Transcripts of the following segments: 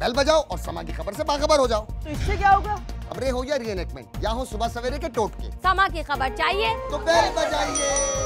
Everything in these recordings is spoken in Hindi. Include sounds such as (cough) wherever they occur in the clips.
बेल बजाओ और समाज की खबर से बाखबर हो जाओ तो इससे क्या होगा खबरें हो या रीएनेक्टमेंट या हो सुबह सवेरे के टोटके समा की खबर चाहिए तो बेल बजाइए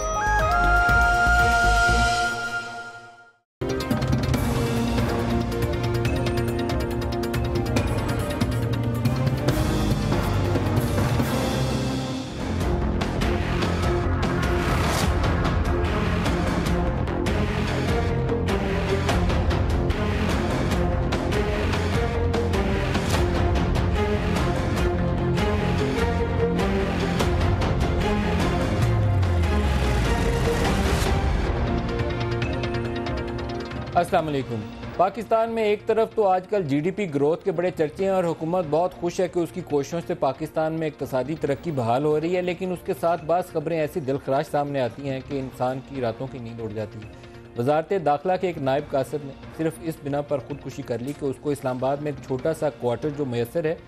अस्सलाम वालेकुम पाकिस्तान में एक तरफ तो आजकल जीडीपी ग्रोथ के बड़े चर्चे हैं और हुकूमत बहुत खुश है कि उसकी कोशिशों से पाकिस्तान में इकतसादी तरक्की बहाल हो रही है लेकिन उसके साथ बस खबरें ऐसी दिलखराश सामने आती हैं कि इंसान की रातों की नींद उड़ जाती है वजारत दाखिला के एक नायब कासिद ने सिर्फ इस बिना पर खुदकुशी कर ली कि उसको इस्लामाबाद में एक छोटा सा क्वार्टर जो मैसर है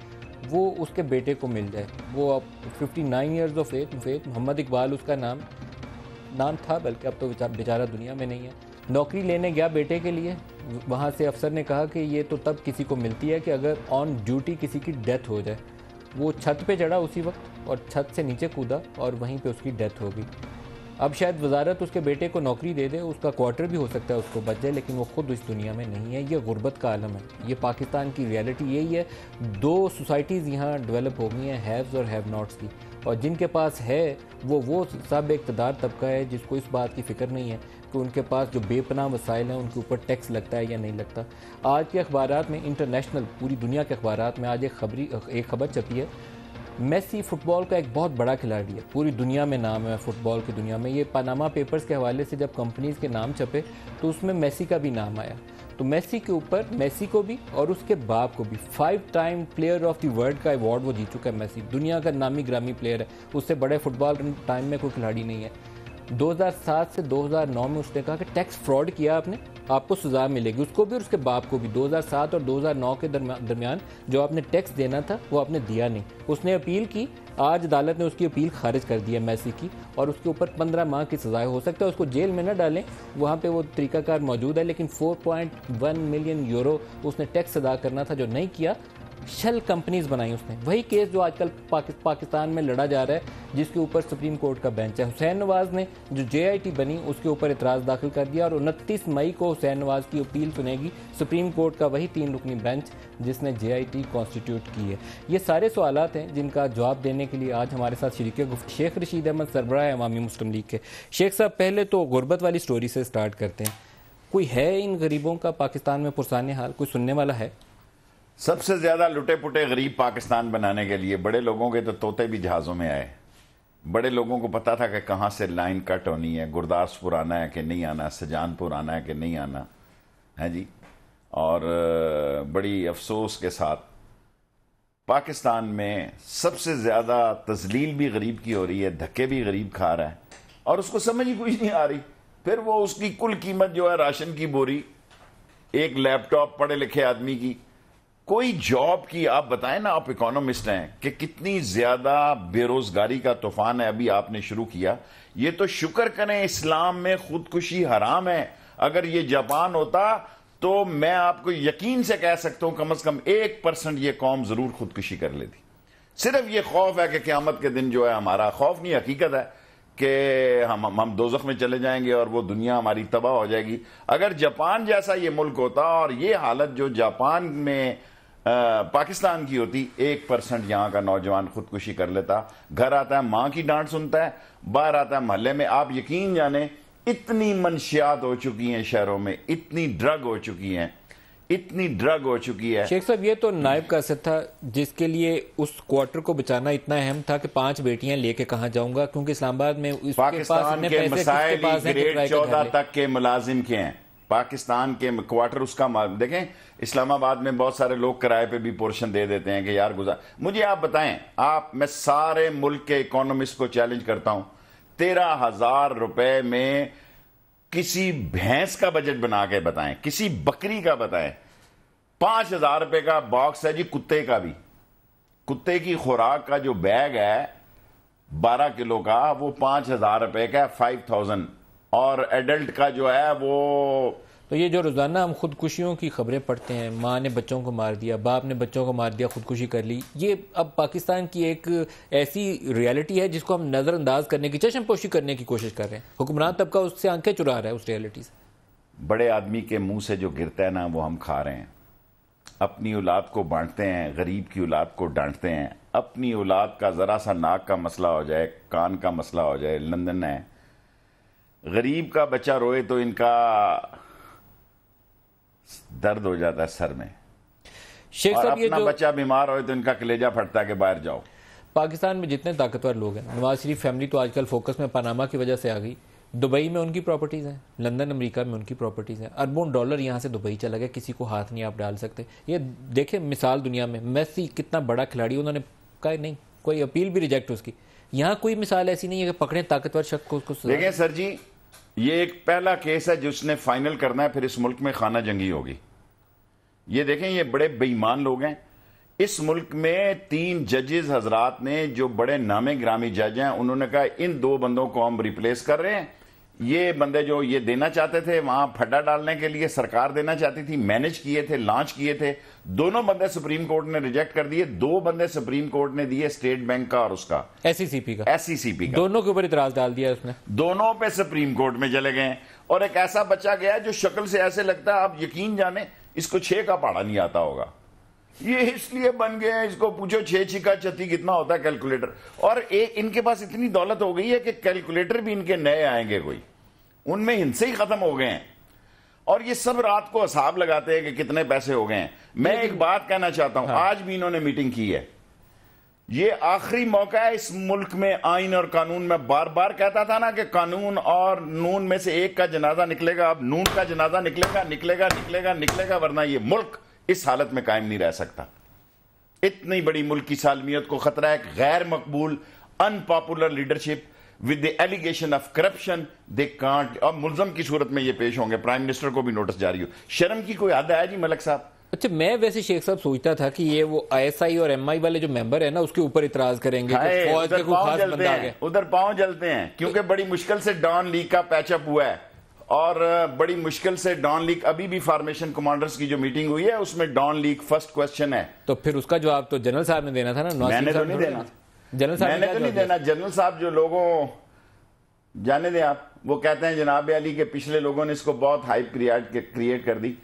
वो उसके बेटे को मिल जाए वो अब fifty nine years of age Mufeed Mohammad Iqbal उसका नाम नाम था बल्कि अब तो बेचारा दुनिया में नहीं है नौकरी लेने गया बेटे के लिए वहाँ से अफसर ने कहा कि ये तो तब किसी को मिलती है कि अगर ऑन ड्यूटी किसी की डेथ हो जाए वो छत पे चढ़ा उसी वक्त और छत से नीचे कूदा और वहीं पे उसकी डेथ हो गई अब शायद वजारत उसके बेटे को नौकरी दे दे उसका क्वार्टर भी हो सकता है उसको बच जाए लेकिन वो खुद इस दुनिया में नहीं है ये गुर्बत का आलम है ये पाकिस्तान की रियलिटी यही है दो सोसाइटीज़ यहाँ डेवलप हो गई हैं हैव्स और हैव नॉट्स की और जिनके पास है वो वो सब इकतदार तबका है जिसको इस बात की फ़िक्र नहीं है कि उनके पास जो बेपना वसाइल हैं उनके ऊपर टैक्स लगता है या नहीं लगता आज के अखबार में इंटरनेशनल पूरी दुनिया के अखबार में आज एक खबरी एक खबर छपी है मेसी फुटबॉल का एक बहुत बड़ा खिलाड़ी है पूरी दुनिया में नाम है फुटबॉल की दुनिया में ये पनामा पेपर्स के हवाले से जब कंपनीज के नाम छपे तो उसमें मेसी का भी नाम आया तो मेसी के ऊपर मेसी को भी और उसके बाप को भी five time player of the world का अवार्ड वो जीत चुका है मेसी दुनिया का नामी ग्रामी प्लेयर है उससे बड़े फुटबॉल टाइम में कोई खिलाड़ी नहीं है 2007 से 2009 में उसने कहा कि टैक्स फ्रॉड किया आपने आपको सजा मिलेगी उसको भी और उसके बाप को भी 2007 और 2009 के दरमियान जो आपने टैक्स देना था वो आपने दिया नहीं उसने अपील की आज अदालत ने उसकी अपील खारिज कर दी है मैसी की और उसके ऊपर 15 माह की सज़ा हो सकता है उसको जेल में ना डालें वहाँ पे वो तरीकाकार मौजूद है लेकिन 4.1 मिलियन यूरो उसने टैक्स अदा करना था जो नहीं किया शल कंपनीज बनाई उसने वही केस जो आजकल पाकिस्तान में लड़ा जा रहा है जिसके ऊपर सुप्रीम कोर्ट का बेंच है हुसैन नवाज ने जो जे बनी उसके ऊपर इतराज दाखिल कर दिया और उनतीस मई को हुसैन नवाज की अपील सुनेगी सुप्रीम कोर्ट का वही तीन रुकनी बेंच जिसने टी कॉन्स्टिट्यूट की है ये सारे सवाल हैं जिनका जवाब देने के लिए आज हमारे साथ शरीक शेख रशीद अहमद सरबराह अवामी मुस्लिम लीग के शेख साहब पहले तो गुर्बत वाली स्टोरी से स्टार्ट करते हैं कोई है इन गरीबों का पाकिस्तान में पुरसान हाल कोई सुनने वाला है सबसे ज्यादा लुटे पुटे गरीब पाकिस्तान बनाने के लिए बड़े लोगों के तो तोते भी जहाज़ों में आए बड़े लोगों को पता था कि कहाँ से लाइन कट होनी है गुरदासपुर आना है कि नहीं आना सजानपुर आना है कि नहीं आना है जी और बड़ी अफसोस के साथ पाकिस्तान में सबसे ज़्यादा तजलील भी गरीब की हो रही है धक्के भी गरीब खा रहा है और उसको समझ ही कुछ नहीं आ रही फिर वो उसकी कुल कीमत जो है राशन की बोरी एक लैपटॉप पढ़े लिखे आदमी की कोई जॉब की आप बताएं ना आप इकोनॉमिस्ट हैं कि कितनी ज्यादा बेरोजगारी का तूफान है अभी आपने शुरू किया ये तो शुक्र करें इस्लाम में खुदकुशी हराम है अगर ये जापान होता तो मैं आपको यकीन से कह सकता हूं कम अज कम एक परसेंट ये कौम जरूर खुदकुशी कर लेती सिर्फ ये खौफ है कि क्यामत के दिन जो है हमारा खौफ नहीं हकीकत है कि हम हम दोजख में चले जाएंगे और वो दुनिया हमारी तबाह हो जाएगी अगर जापान जैसा ये मुल्क होता और ये हालत जो जापान में पाकिस्तान की होती एक परसेंट यहाँ का नौजवान खुदकुशी कर लेता घर आता है माँ की डांट सुनता है बाहर आता है मोहल्ले में आप यकीन जाने इतनी मनशियात हो चुकी हैं शहरों में इतनी ड्रग हो चुकी हैं इतनी ड्रग हो चुकी है शेख साहब ये तो नायब का असर था जिसके लिए उस क्वार्टर को बचाना इतना अहम था कि पांच बेटियां लेके कहा जाऊंगा क्योंकि इस्लामाबाद में पाकिस्तान के मसाइल चौदह तक के मुलाजिम के हैं पाकिस्तान के क्वार्टर उसका देखें इस्लामाबाद में बहुत सारे लोग किराए पे भी पोर्शन दे देते हैं कि यार गुजार मुझे आप बताएं आप मैं सारे मुल्क के इकोनॉमिस्ट को चैलेंज करता हूं तेरह हजार रुपए में किसी भैंस का बजट बना के बताएं किसी बकरी का बताएं पांच हजार रुपए का बॉक्स है जी कुत्ते का भी कुत्ते की खुराक का जो बैग है बारह किलो का वो पांच हजार रुपए का फाइव थाउजेंड और एडल्ट का जो है वो तो ये जो रोज़ाना हम खुदकुशियों की खबरें पढ़ते हैं माँ ने बच्चों को मार दिया बाप ने बच्चों को मार दिया खुदकुशी कर ली ये अब पाकिस्तान की एक ऐसी रियलिटी है जिसको हम नज़रअंदाज करने की चशमपोशी करने की कोशिश कर रहे हैं हुक्मरान तबका उससे आंखें चुरा रहा है उस रियलिटी से बड़े आदमी के मुंह से जो गिरता है ना वो हम खा रहे हैं अपनी औलाद को बांटते हैं गरीब की औलाद को डांटते हैं अपनी औलाद का ज़रा सा नाक का मसला हो जाए कान का मसला हो जाए लंदन है गरीब का बच्चा रोए तो इनका दर्द हो जाता है सर में शेख साहब ये जो बच्चा बीमार हो तो इनका कलेजा फटता के बाहर जाओ पाकिस्तान में जितने ताकतवर लोग हैं नवाज शरीफ फैमिली तो आजकल फोकस में पनामा की वजह से आ गई दुबई में उनकी प्रॉपर्टीज़ हैं लंदन अमेरिका में उनकी प्रॉपर्टीज़ हैं अरबों डॉलर यहाँ से दुबई चला गया किसी को हाथ नहीं आप डाल सकते ये देखें मिसाल दुनिया में मेसी कितना बड़ा खिलाड़ी उन्होंने कहा नहीं कोई अपील भी रिजेक्ट उसकी यहाँ कोई मिसाल ऐसी नहीं है कि पकड़े ताकतवर शख्स को उसको देखें सर जी ये एक पहला केस है जिसने फाइनल करना है फिर इस मुल्क में खाना जंगी होगी ये देखें ये बड़े बेईमान लोग हैं इस मुल्क में तीन जजेज हजरात ने जो बड़े नामे ग्रामी जज हैं उन्होंने कहा इन दो बंदों को हम रिप्लेस कर रहे हैं ये बंदे जो ये देना चाहते थे वहां फड्डा डालने के लिए सरकार देना चाहती थी मैनेज किए थे लॉन्च किए थे दोनों बंदे सुप्रीम कोर्ट ने रिजेक्ट कर दिए दो बंदे सुप्रीम कोर्ट ने दिए स्टेट बैंक का और उसका एससीसीपी e का एससीसीपी e का दोनों के ऊपर इतराज डाल दिया उसने दोनों पे सुप्रीम कोर्ट में चले गए और एक ऐसा बच्चा गया जो शक्ल से ऐसे लगता है आप यकीन जाने इसको छे का पाड़ा नहीं आता होगा ये इसलिए बन गए हैं इसको पूछो छे छिका छती कितना होता है कैलकुलेटर और एक इनके पास इतनी दौलत हो गई है कि कैलकुलेटर भी इनके नए आएंगे कोई उनमें हिंसे ही खत्म हो गए हैं और ये सब रात को हिसाब लगाते हैं कि कितने पैसे हो गए हैं मैं एक बात कहना चाहता हूं हाँ। आज भी इन्होंने मीटिंग की है ये आखिरी मौका है इस मुल्क में आइन और कानून में बार बार कहता था ना कि कानून और नून में से एक का जनाजा निकलेगा अब नून का जनाजा निकलेगा निकलेगा निकलेगा निकलेगा वरना ये मुल्क इस हालत में कायम नहीं रह सकता इतनी बड़ी मुल्क की सालमियत को खतरा है गैर मकबूल unpopular leadership with the allegation of corruption they can't और मुलजम की सूरत में ये पेश होंगे प्राइम मिनिस्टर को भी नोटिस जारी हो शर्म की कोई आदा है जी मलक साहब अच्छा मैं वैसे शेख साहब सोचता था कि ये वो आईएसआई और एमआई वाले जो मेंबर है ना उसके ऊपर इतराज करेंगे उधर पाव जलते हैं क्योंकि बड़ी मुश्किल से डॉन लीग का पैचअप हुआ है और बड़ी मुश्किल से डॉन लीग अभी भी फॉर्मेशन कमांडर्स की जो मीटिंग हुई है उसमें डॉन लीग फर्स्ट क्वेश्चन है तो फिर उसका जवाब तो जनरल साहब ने देना था ना मैंने तो नहीं देना जनरल साहब मैंने तो नहीं देना जनरल साहब जो लोगों जाने दें आप वो कहते हैं जनाब अली के पिछले लोगों ने इसको बहुत हाइप क्रिएट क्रिएट कर दी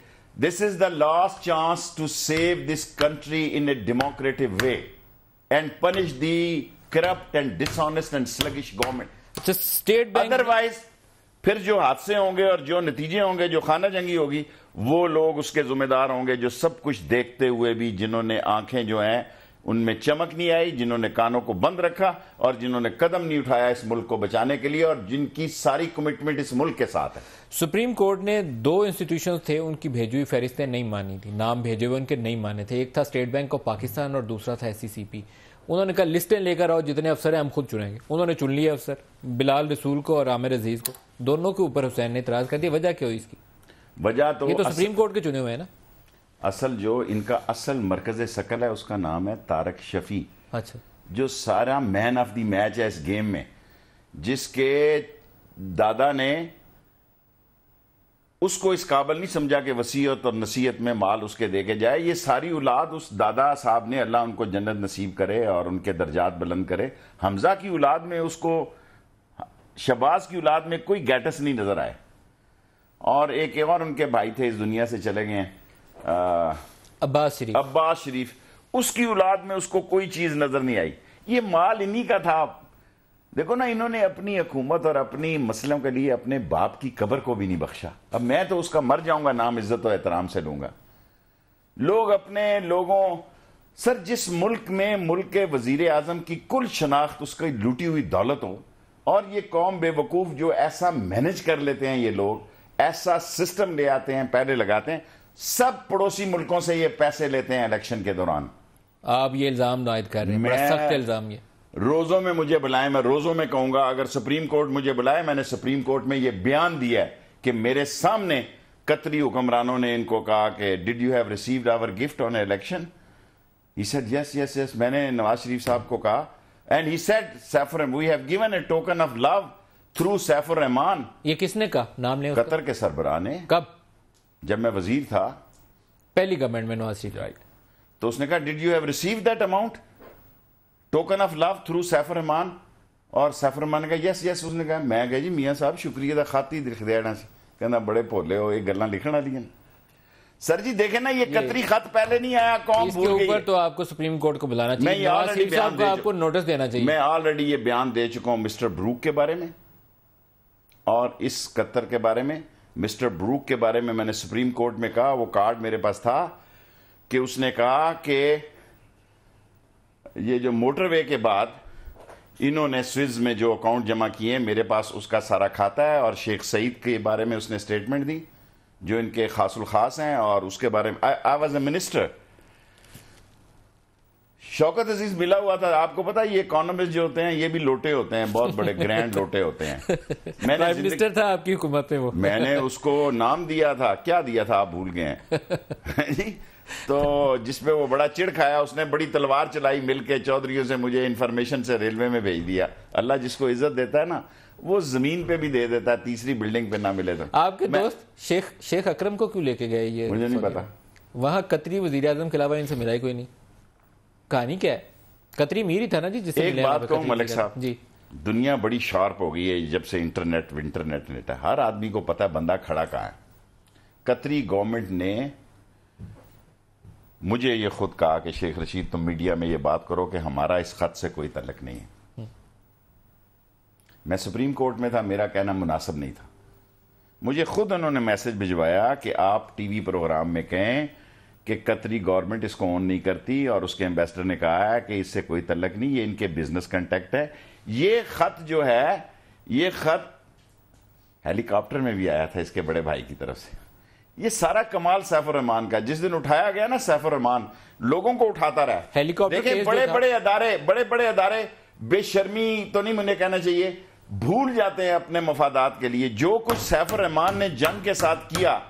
this is the last chance to save this country in a democratic way and punish the corrupt and dishonest and sluggish government state otherwise फिर जो हादसे होंगे और जो नतीजे होंगे जो खाना जंगी होगी वो लोग उसके जिम्मेदार होंगे जो सब कुछ देखते हुए भी जिन्होंने आंखें जो हैं उनमें चमक नहीं आई जिन्होंने कानों को बंद रखा और जिन्होंने कदम नहीं उठाया इस मुल्क को बचाने के लिए और जिनकी सारी कमिटमेंट इस मुल्क के साथ है सुप्रीम कोर्ट ने दो इंस्टीट्यूशन थे उनकी भेजी हुई फहरिस्तें नहीं मानी थी नाम भेजे हुए उनके नहीं माने थे एक था स्टेट बैंक ऑफ पाकिस्तान और दूसरा था एस e उन्होंने कहा लिस्टें लेकर आओ जितने अफसर हैं हम खुद चुनेंगे उन्होंने चुन लिया अफसर बिलाल रसूल को और आमिर अजीज को दोनों के ऊपर हुसैन ने इतराज कर दिया वजह क्या हुई इसकी वजह तो ये तो सुप्रीम कोर्ट के चुने हुए हैं ना असल जो इनका असल मरकज शकल है उसका नाम है तारक शफी अच्छा जो सारा मैन ऑफ द मैच है इस गेम में जिसके दादा ने उसको इस काबल नहीं समझा कि वसीयत और नसीहत में माल उसके देके जाए ये सारी औलाद उस दादा साहब ने अल्लाह उनको जन्नत नसीब करे और उनके दर्जात बुलंद करे हमजा की औलाद में उसको शबाज की औलाद में कोई गैटस नहीं नज़र आए और एक और उनके भाई थे इस दुनिया से चले गए हैं Uh, अब्बास शरीफ अब्बास शरीफ उसकी औलाद में उसको कोई चीज नजर नहीं आई ये माल इन्हीं का था देखो ना इन्होंने अपनी हुकूमत और अपनी मसलों के लिए अपने बाप की कबर को भी नहीं बख्शा अब मैं तो उसका मर जाऊंगा नाम इज्जत और एहतराम से लूंगा लोग अपने लोगों सर जिस मुल्क में मुल्क के वजीर आजम की कुल शनाख्त उसकी लूटी हुई दौलत हो और ये कौम बेवकूफ़ जो ऐसा मैनेज कर लेते हैं ये लोग ऐसा सिस्टम ले आते हैं पहले लगाते हैं सब पड़ोसी मुल्कों से ये पैसे लेते हैं इलेक्शन के दौरान आप ये इल्जाम नायद कर रहे हैं सख्त इल्जाम ये रोजों में मुझे बुलाए मैं रोजों में कहूंगा अगर सुप्रीम कोर्ट मुझे बुलाए मैंने सुप्रीम कोर्ट में यह बयान दिया है कि मेरे सामने कतरी हुक्मरानों ने इनको कहा कि did you have received our gift on election he said yes yes yes मैंने नवाज शरीफ साहब को कहा and he said Saifur we have given a token of love through Saifur Rehman ये किसने कहा नाम ले कतर के सरबराह ने कब जब मैं वजीर था पहली गवर्नमेंट में नवाज शरीफ राइट तो उसने कहा did you have receive that amount token of love through Saifur Rehman और सैफर रहमान ने कहा यस यस उसने कहा मैं कह जी मियाँ साहब शुक्रिया का खाती दिख देना कहना बड़े भोले हो ये गल्ला लिखने वाली सर जी देखे ना ये, ये कतरी खत पहले नहीं आया कौन इसके ऊपर तो आपको सुप्रीम कोर्ट को बुलाना चाहिए मैं साहब आपको नोटिस देना चाहिए मैं ऑलरेडी ये बयान दे चुका हूं मिस्टर ब्रूक के बारे में और इस कतर के बारे में मिस्टर ब्रूक के बारे में मैंने सुप्रीम कोर्ट में कहा वो कार्ड मेरे पास था कि उसने कहा कि ये जो मोटरवे के बाद इन्होंने स्विज में जो अकाउंट जमा किए मेरे पास उसका सारा खाता है और शेख सईद के बारे में उसने स्टेटमेंट दी जो इनके खासुल खास हैं और उसके बारे में I was a minister Shaukat Aziz मिला हुआ था आपको पता है ये इकोनॉमिस्ट जो होते हैं ये भी लोटे होते हैं बहुत बड़े ग्रैंड (laughs) लोटे होते हैं मैंने मिनिस्टर था आपकी हुकूमत में वो मैंने उसको नाम दिया था क्या दिया था आप भूल गए (laughs) तो जिसपे वो बड़ा चिड़ खाया उसने बड़ी तलवार चलाई मिलके चौधरीयों से मुझे इन्फॉर्मेशन से रेलवे में भेज दिया अल्लाह जिसको इज्जत देता है ना वो जमीन पे भी दे देता है तीसरी बिल्डिंग पे ना मिले तो आपके दोस्त शेख शेख अकरम को क्यों लेके गए ये मुझे नहीं पता वहाँ कतरी वजी आजम के अलावा इनसे मिलाई कोई नहीं कहानी क्या है कतरी मीरी था ना जी जिसे एक बात कहूँ मलिक साहब जी दुनिया बड़ी शार्प हो गई है जब से इंटरनेट इंटरनेट नेट है हर आदमी को पता है बंदा खड़ा कहा है कतरी गवर्नमेंट ने मुझे ये खुद कहा कि शेख रशीद तुम मीडिया में ये बात करो कि हमारा इस खत से कोई तलक नहीं है हम्म। मैं सुप्रीम कोर्ट में था मेरा कहना मुनासिब नहीं था मुझे खुद उन्होंने मैसेज भिजवाया कि आप टीवी प्रोग्राम में कहें कि कतरी गवर्नमेंट इसको ऑन नहीं करती और उसके एम्बेसडर ने कहा है कि इससे कोई तलक नहीं ये इनके बिजनेस कंटेक्ट है ये खत जो है ये खत हेलीकॉप्टर में भी आया था इसके बड़े भाई की तरफ से ये सारा कमाल सैफुर रहमान का जिस दिन उठाया गया ना सैफुर रहमान लोगों को उठाता रहा हेलीकॉप्टर देखिए बड़े बड़े अदारे बड़े बड़े अदारे बेशर्मी तो नहीं मुझे कहना चाहिए भूल जाते हैं अपने मफादात के लिए जो कुछ सैफुर रहमान ने जंग के साथ किया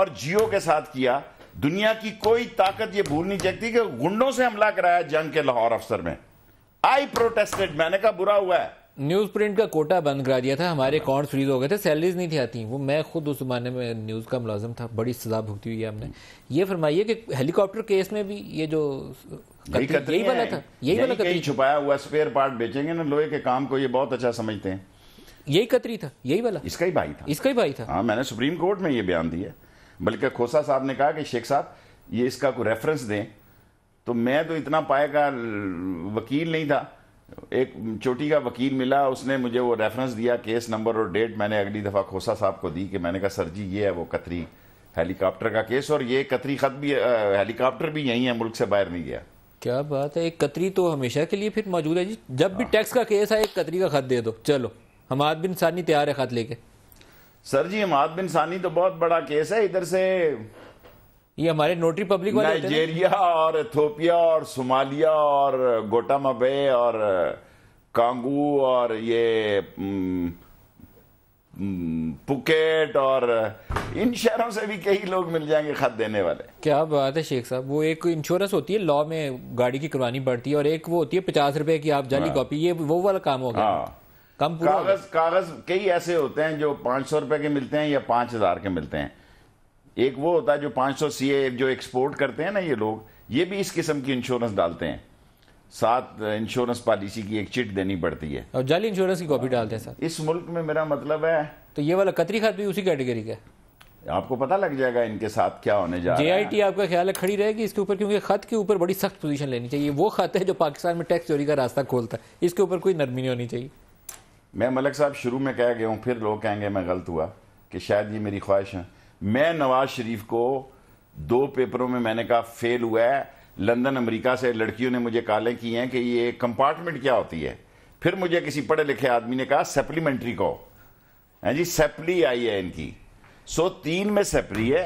और जियो के साथ किया दुनिया की कोई ताकत ये भूल नहीं सकती कि गुंडों से हमला कराया जंग के लाहौर अफसर में आई प्रोटेस्टेड मैंने कहा बुरा हुआ है न्यूज प्रिंट का कोटा बंद करा दिया था हमारे अकाउंट फ्रीज हो गए थे सैलरीज नहीं थी आती वो मैं खुद उस जमाने में न्यूज़ का मुलाजम था बड़ी सजा भुगती हुई है हमने ये फरमाइए कि हेलीकॉप्टर केस में भी ये जो यही वाला था यही वाला कतरी छुपाया हुआ स्पेयर पार्ट बेचेंगे ना लोहे के काम को ये बहुत अच्छा समझते हैं यही कतरी था यही वाला इसका ही भाई था इसका ही भाई था हाँ मैंने सुप्रीम कोर्ट में ये बयान दिया बल्कि खोसा साहब ने कहा कि शेख साहब ये इसका कोई रेफरेंस दें तो मैं तो इतना पाए का वकील नहीं था एक चोटी का वकील मिला उसने मुझे वो रेफरेंस दिया केस नंबर और डेट मैंने अगली दफ़ा खोसा साहब को दी कि मैंने कहा सर जी ये है वो कतरी हेलीकॉप्टर का केस और ये कतरी खत भी हेलीकॉप्टर भी यहीं है मुल्क से बाहर नहीं गया क्या बात है एक कतरी तो हमेशा के लिए फिर मौजूद है जी जब भी टैक्स हाँ। का केस है एक कतरी का खत दे दो चलो हम आदमी इंसानी तैयार है खत लेके सर जी हमाद बिन सानी तो बहुत बड़ा केस है इधर से ये हमारे नोटरी पब्लिक वाले नाइजेरिया और एथोपिया और सोमालिया और गोटामाबे और कांगू और ये पुकेट और इन शहरों से भी कई लोग मिल जाएंगे खत देने वाले क्या बात है शेख साहब वो एक इंश्योरेंस होती है लॉ में गाड़ी की करवानी पड़ती है और एक वो होती है पचास रुपए की आप जाली कॉपी हाँ। ये वो वाला काम होगा हाँ। कम कागज कागज कई ऐसे होते हैं जो पांच सौ रुपए के मिलते हैं या पांच हजार के मिलते हैं एक वो होता है जो पांच सौ सी जो एक्सपोर्ट करते हैं ना ये लोग ये भी इस किस्म की इंश्योरेंस डालते हैं साथ इंश्योरेंस पॉलिसी की एक चिट देनी पड़ती है और जाली इंश्योरेंस की कॉपी डालते हैं साथ इस मुल्क में मेरा मतलब है तो ये वाला कतरी खत भी उसी कैटेगरी का आपको पता लग जाएगा इनके साथ क्या होने जा रहा है जेआईटी आपका ख्याल है खड़ी रहेगी इसके ऊपर क्योंकि खत के ऊपर बड़ी सख्त पोजीशन लेनी चाहिए वो खत है जो पाकिस्तान में टैक्स चोरी का रास्ता खोलता है इसके ऊपर कोई नरमी नहीं होनी चाहिए मैं मलिक साहब शुरू में कह गया हूँ फिर लोग कहेंगे मैं गलत हुआ कि शायद ये मेरी ख्वाहिश है मैं नवाज शरीफ को दो पेपरों में मैंने कहा फेल हुआ है लंदन अमेरिका से लड़कियों ने मुझे काले की हैं कि ये कंपार्टमेंट क्या होती है फिर मुझे किसी पढ़े लिखे आदमी ने कहा सप्लीमेंट्री को हैं जी सेपली आई है इनकी सो तीन में सेपली है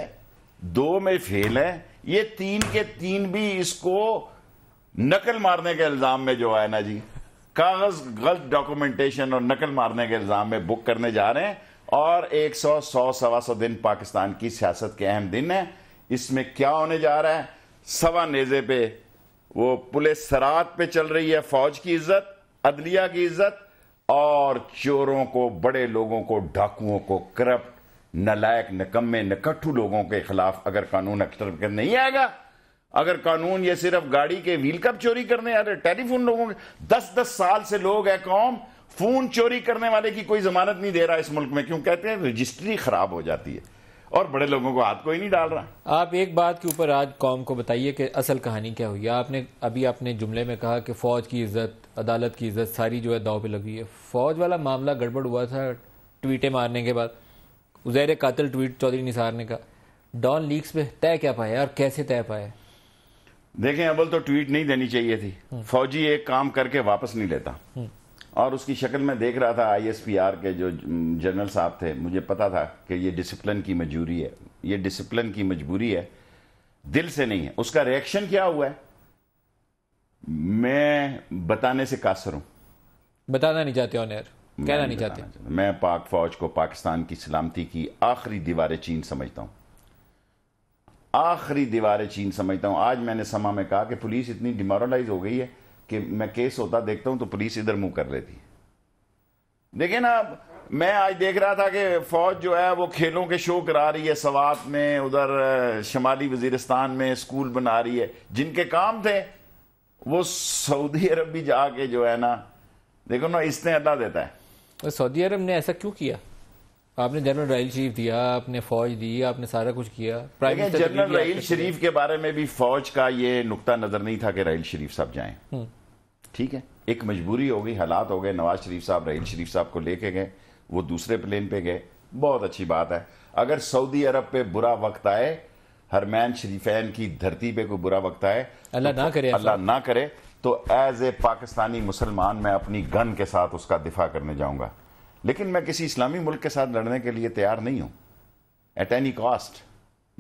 दो में फेल है ये तीन के तीन भी इसको नकल मारने के इल्जाम में जो है ना जी कागज गलत डॉक्यूमेंटेशन और नकल मारने के इल्जाम में बुक करने जा रहे हैं और एक सौ सौ सवा सौ दिन पाकिस्तान की सियासत के अहम दिन है इसमें क्या होने जा रहा है सवा नेजे पे वो पुलिस सरात पे चल रही है फौज की इज्जत अदलिया की इज्जत और चोरों को बड़े लोगों को डाकुओं को करप्ट नलायक नकम्मे नकट्ठू लोगों के खिलाफ अगर कानून एक्टर नहीं आएगा अगर कानून ये सिर्फ गाड़ी के व्हील कप चोरी करने अरे टेलीफोन लोगों के दस दस साल से लोग है कौम फोन चोरी करने वाले की कोई जमानत नहीं दे रहा इस मुल्क में क्यों कहते हैं रजिस्ट्री खराब हो जाती है और बड़े लोगों को हाथ कोई नहीं डाल रहा आप एक बात के ऊपर आज कौम को बताइए कि असल कहानी क्या हुई आपने अभी आपने जुमले में कहा कि फौज की इज्जत अदालत की इज्जत सारी जो है दाव पे लगी है फौज वाला मामला गड़बड़ हुआ था ट्वीटें मारने के बाद उजैर कातिल ट्वीट चौधरी निसार ने कहा डॉन लीक्स पे तय क्या पाया और कैसे तय पाया देखें अव्वल तो ट्वीट नहीं देनी चाहिए थी हम्म। फौजी एक काम करके वापस नहीं लेता हम्म। और उसकी शक्ल में देख रहा था आईएसपीआर के जो जनरल साहब थे मुझे पता था कि ये डिसिप्लिन की मजबूरी है ये डिसिप्लिन की मजबूरी है दिल से नहीं है उसका रिएक्शन क्या हुआ है मैं बताने से कासर हूं बताना नहीं चाहते ऑनर कहना नहीं, नहीं चाहते मैं पाक फौज को पाकिस्तान की सलामती की आखिरी दीवारें चीन समझता हूं आखिरी दीवार चीन समझता हूँ आज मैंने समा में कहा कि पुलिस इतनी डिमोरलाइज हो गई है कि मैं केस होता देखता हूँ तो पुलिस इधर मुंह कर लेती है देखिए ना मैं आज देख रहा था कि फौज जो है वो खेलों के शो करा रही है सवात में उधर शमाली वजीरस्तान में स्कूल बना रही है जिनके काम थे वो सऊदी अरब भी जाके जो है ना देखो ना इसने अल्लाह देता है सऊदी अरब ने ऐसा क्यों किया आपने जनरल राहील शरीफ दिया आपने फौज दी आपने सारा कुछ किया जनरल राहील शरीफ के बारे में भी फौज का ये नुकता नजर नहीं था कि राहल शरीफ साहब जाए हम्म। ठीक है एक मजबूरी हो गई हालात हो गए नवाज शरीफ साहब रहील शरीफ साहब को लेके गए वो दूसरे प्लेन पे गए बहुत अच्छी बात है अगर सऊदी अरब पे बुरा वक्त आए हरमैन शरीफैन की धरती पे कोई बुरा वक्त आए अल्लाह तो ना करे अल्लाह ना करे तो एज ए पाकिस्तानी मुसलमान मैं अपनी गन के साथ उसका दिफा करने जाऊंगा लेकिन मैं किसी इस्लामी मुल्क के साथ लड़ने के लिए तैयार नहीं हूं at any cost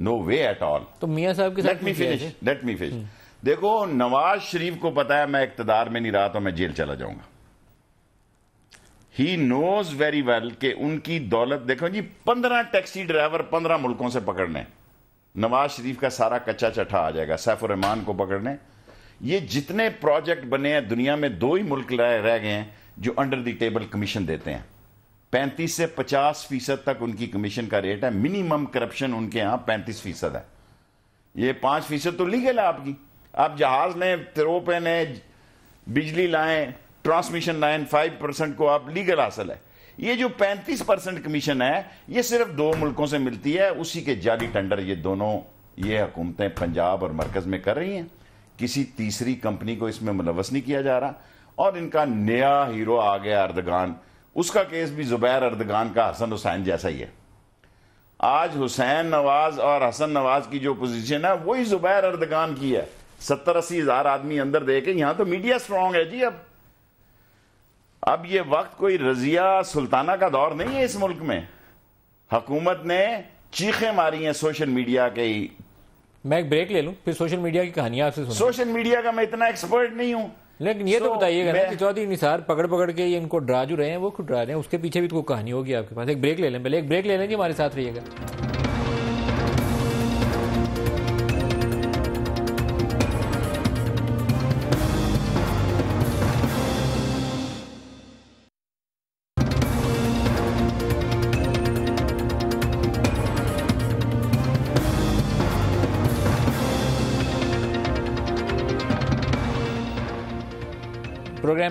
no way at all तो मियाँ साहब के let me finish let me finish देखो नवाज शरीफ को पता है मैं इकतदार में नहीं रहा तो मैं जेल चला जाऊंगा ही नोज वेरी वेल कि उनकी दौलत देखो जी पंद्रह टैक्सी ड्राइवर पंद्रह मुल्कों से पकड़ने नवाज शरीफ का सारा कच्चा चट्ठा आ जाएगा सैफुररहमान को पकड़ने ये जितने प्रोजेक्ट बने हैं दुनिया में दो ही मुल्क रह गए हैं जो अंडर द टेबल कमीशन देते हैं पैंतीस से पचास फीसद तक उनकी कमीशन का रेट है मिनिमम करप्शन उनके यहां पैंतीस फीसद है ये पांच फीसद तो लीगल है आपकी आप जहाज लें तिरोपे लें बिजली लाएं ट्रांसमिशन लाइन फाइव परसेंट को आप लीगल हासिल है ये जो पैंतीस परसेंट कमीशन है ये सिर्फ दो मुल्कों से मिलती है उसी के जाली टेंडर ये दोनों ये हुकूमतें पंजाब और मरकज़ में कर रही हैं किसी तीसरी कंपनी को इसमें मुलवस नहीं किया जा रहा और इनका नया हीरो आ गया अर्दगान उसका केस भी जुबैर अर्दगान का हसन हुसैन जैसा ही है आज हुसैन नवाज और हसन नवाज की जो पोजीशन है वही जुबैर अर्दगान की है सत्तर अस्सी हजार आदमी अंदर देखे यहां तो मीडिया स्ट्रांग है जी अब अब ये वक्त कोई रजिया सुल्ताना का दौर नहीं है इस मुल्क में हकूमत ने चीखें मारी हैं सोशल मीडिया के मैं एक ब्रेक ले लूं फिर सोशल मीडिया की कहानियां आपसे सोशल मीडिया का मैं इतना एक्सपर्ट नहीं हूं लेकिन ये तो so, तो बताइएगा ना कि चौधरी निसार पकड़ पकड़ के ये इनको ड्रा जो रहे हैं वो खुद ड्रा रहे हैं उसके पीछे भी तो कहानी होगी आपके पास एक ब्रेक ले लें पहले एक ब्रेक ले लेंगे हमारे साथ रहिएगा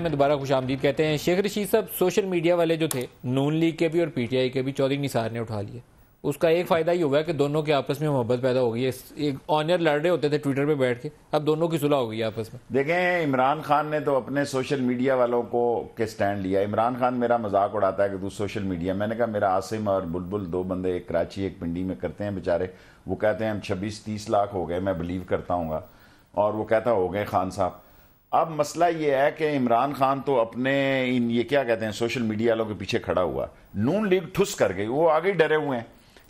में दोबारा खुश आमदीद कहते हैं शेख रशीद साहब सोशल मीडिया वाले जो थे नून लीग के भी और पीटीआई के भी चौधरी निसार ने उठा लिए उसका एक फ़ायदा ये हुआ कि दोनों के आपस में मोहब्बत पैदा हो गई एक ऑनर लड़ रहे होते थे ट्विटर पे बैठ के अब दोनों की सुलह हो गई आपस में देखें इमरान खान ने तो अपने सोशल मीडिया वालों को के स्टैंड लिया इमरान खान मेरा मजाक उड़ाता है कि तू सोशल मीडिया मैंने कहा मेरा आसिम और बुलबुल दो बंदे एक कराची एक पिंडी में करते हैं बेचारे वो कहते हैं हम छब्बीस तीस लाख हो गए मैं बिलीव करता हूँ और वो कहता हो गए खान साहब अब मसला ये है कि इमरान खान तो अपने इन ये क्या कहते हैं सोशल मीडिया वालों के पीछे खड़ा हुआ नून लीग ठुस कर गई वो आगे डरे हुए हैं